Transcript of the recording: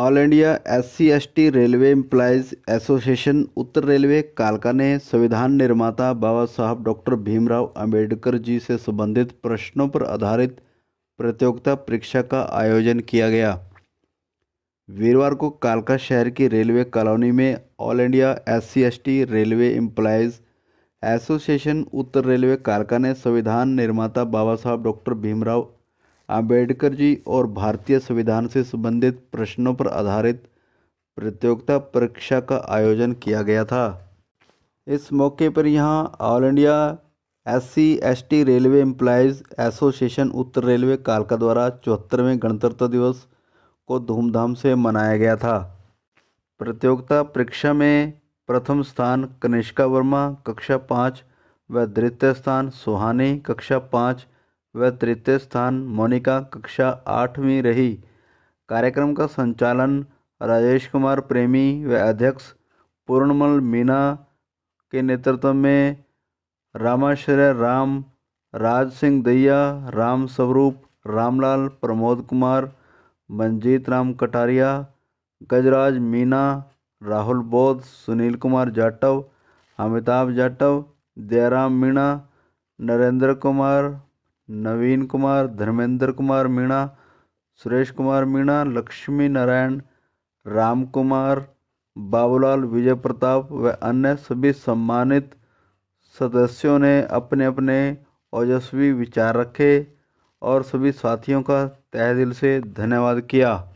all India S C S T railway employees association उत्तर railway कालका ने संविधान निर्माता बाबा साहब डॉक्टर भीमराव अंबेडकर जी से संबंधित प्रश्नों पर आधारित प्रतियोगिता परीक्षा का आयोजन किया गया वीरवार को कालका शहर की रेलवे कॉलोनी में all India S C S T railway employees association उत्तर रेलवे कालका ने संविधान निर्माता बाबा साहब डॉक्टर भीमराव आम्बेडकर जी और भारतीय संविधान से संबंधित प्रश्नों पर आधारित प्रतियोगिता परीक्षा का आयोजन किया गया था इस मौके पर यहां all India SC ST railway employees association उत्तर रेलवे कालका द्वारा चौहत्तरवें गणतंत्र दिवस को धूमधाम से मनाया गया था प्रतियोगिता परीक्षा में प्रथम स्थान कनिष्का वर्मा कक्षा पाँच व द्वितीय स्थान सुहानी कक्षा पाँच व तृतीय स्थान मोनिका कक्षा आठवीं रही कार्यक्रम का संचालन राजेश कुमार प्रेमी व अध्यक्ष पूर्णमल मीना के नेतृत्व में रामाश्रय राम राज सिंह दैया राम स्वरूप रामलाल प्रमोद कुमार मंजीत राम कटारिया गजराज मीना राहुल बोध सुनील कुमार जाटव अमिताभ जाटव दयाराम मीणा नरेंद्र कुमार नवीन कुमार धर्मेंद्र कुमार मीणा सुरेश कुमार मीणा लक्ष्मी नारायण राम कुमार बाबूलाल विजय प्रताप व अन्य सभी सम्मानित सदस्यों ने अपने अपने ओजस्वी विचार रखे और सभी साथियों का तह दिल से धन्यवाद किया